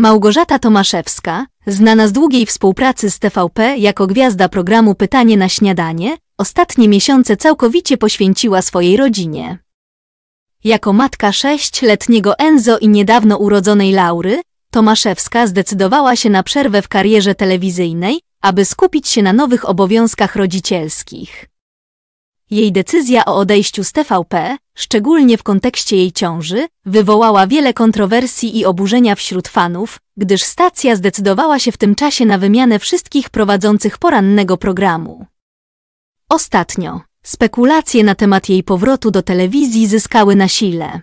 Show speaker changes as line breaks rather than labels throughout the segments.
Małgorzata Tomaszewska, znana z długiej współpracy z TVP jako gwiazda programu Pytanie na śniadanie, ostatnie miesiące całkowicie poświęciła swojej rodzinie. Jako matka sześcioletniego Enzo i niedawno urodzonej Laury, Tomaszewska zdecydowała się na przerwę w karierze telewizyjnej, aby skupić się na nowych obowiązkach rodzicielskich. Jej decyzja o odejściu z TVP, szczególnie w kontekście jej ciąży, wywołała wiele kontrowersji i oburzenia wśród fanów, gdyż stacja zdecydowała się w tym czasie na wymianę wszystkich prowadzących porannego programu. Ostatnio spekulacje na temat jej powrotu do telewizji zyskały na sile.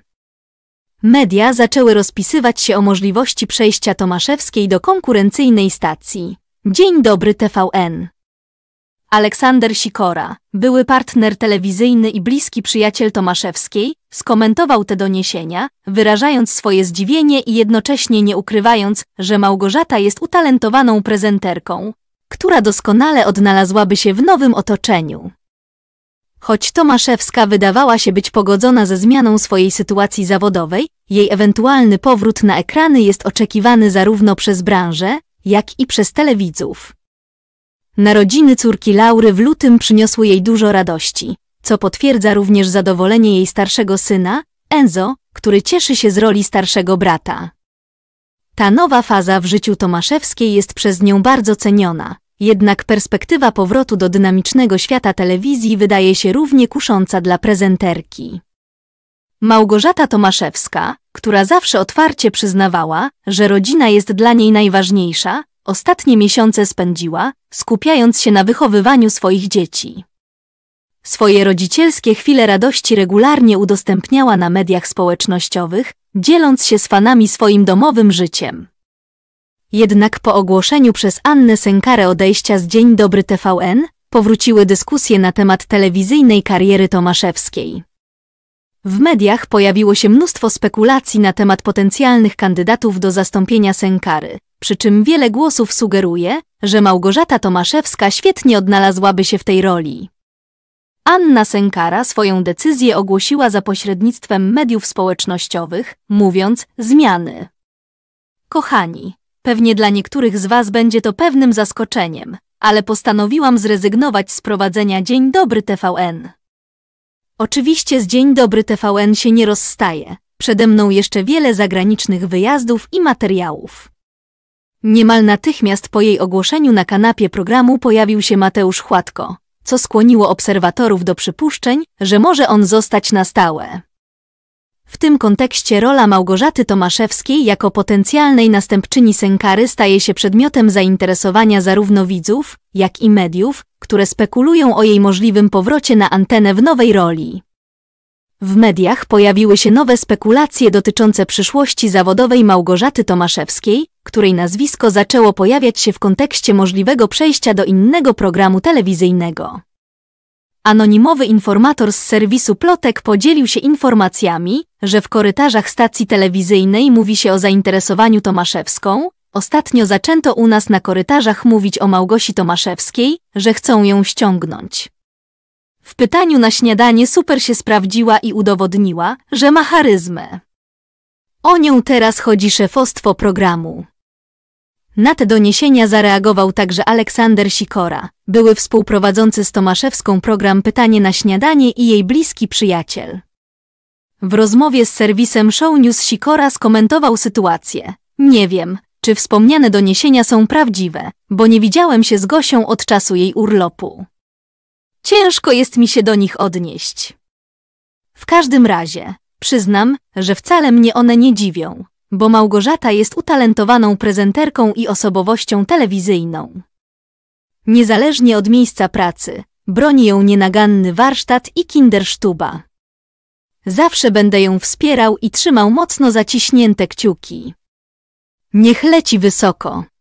Media zaczęły rozpisywać się o możliwości przejścia Tomaszewskiej do konkurencyjnej stacji. Dzień dobry TVN. Aleksander Sikora, były partner telewizyjny i bliski przyjaciel Tomaszewskiej, skomentował te doniesienia, wyrażając swoje zdziwienie i jednocześnie nie ukrywając, że Małgorzata jest utalentowaną prezenterką, która doskonale odnalazłaby się w nowym otoczeniu. Choć Tomaszewska wydawała się być pogodzona ze zmianą swojej sytuacji zawodowej, jej ewentualny powrót na ekrany jest oczekiwany zarówno przez branżę, jak i przez telewidzów. Narodziny córki Laury w lutym przyniosły jej dużo radości, co potwierdza również zadowolenie jej starszego syna, Enzo, który cieszy się z roli starszego brata. Ta nowa faza w życiu Tomaszewskiej jest przez nią bardzo ceniona, jednak perspektywa powrotu do dynamicznego świata telewizji wydaje się równie kusząca dla prezenterki. Małgorzata Tomaszewska, która zawsze otwarcie przyznawała, że rodzina jest dla niej najważniejsza, Ostatnie miesiące spędziła, skupiając się na wychowywaniu swoich dzieci. Swoje rodzicielskie chwile radości regularnie udostępniała na mediach społecznościowych, dzieląc się z fanami swoim domowym życiem. Jednak po ogłoszeniu przez Annę Senkarę odejścia z Dzień Dobry TVN, powróciły dyskusje na temat telewizyjnej kariery Tomaszewskiej. W mediach pojawiło się mnóstwo spekulacji na temat potencjalnych kandydatów do zastąpienia Senkary, przy czym wiele głosów sugeruje, że Małgorzata Tomaszewska świetnie odnalazłaby się w tej roli. Anna Senkara swoją decyzję ogłosiła za pośrednictwem mediów społecznościowych, mówiąc zmiany. Kochani, pewnie dla niektórych z Was będzie to pewnym zaskoczeniem, ale postanowiłam zrezygnować z prowadzenia Dzień Dobry TVN. Oczywiście z Dzień Dobry TVN się nie rozstaje. Przede mną jeszcze wiele zagranicznych wyjazdów i materiałów. Niemal natychmiast po jej ogłoszeniu na kanapie programu pojawił się Mateusz Chładko, co skłoniło obserwatorów do przypuszczeń, że może on zostać na stałe. W tym kontekście rola Małgorzaty Tomaszewskiej jako potencjalnej następczyni Senkary staje się przedmiotem zainteresowania zarówno widzów, jak i mediów, które spekulują o jej możliwym powrocie na antenę w nowej roli. W mediach pojawiły się nowe spekulacje dotyczące przyszłości zawodowej Małgorzaty Tomaszewskiej, której nazwisko zaczęło pojawiać się w kontekście możliwego przejścia do innego programu telewizyjnego. Anonimowy informator z serwisu Plotek podzielił się informacjami, że w korytarzach stacji telewizyjnej mówi się o zainteresowaniu Tomaszewską. Ostatnio zaczęto u nas na korytarzach mówić o Małgosi Tomaszewskiej, że chcą ją ściągnąć. W pytaniu na śniadanie super się sprawdziła i udowodniła, że ma charyzmę. O nią teraz chodzi szefostwo programu. Na te doniesienia zareagował także Aleksander Sikora, były współprowadzący z Tomaszewską program Pytanie na śniadanie i jej bliski przyjaciel. W rozmowie z serwisem Show News Sikora skomentował sytuację. Nie wiem, czy wspomniane doniesienia są prawdziwe, bo nie widziałem się z Gosią od czasu jej urlopu. Ciężko jest mi się do nich odnieść. W każdym razie, przyznam, że wcale mnie one nie dziwią, bo Małgorzata jest utalentowaną prezenterką i osobowością telewizyjną. Niezależnie od miejsca pracy, broni ją nienaganny warsztat i kindersztuba. Zawsze będę ją wspierał i trzymał mocno zaciśnięte kciuki. Niech leci wysoko.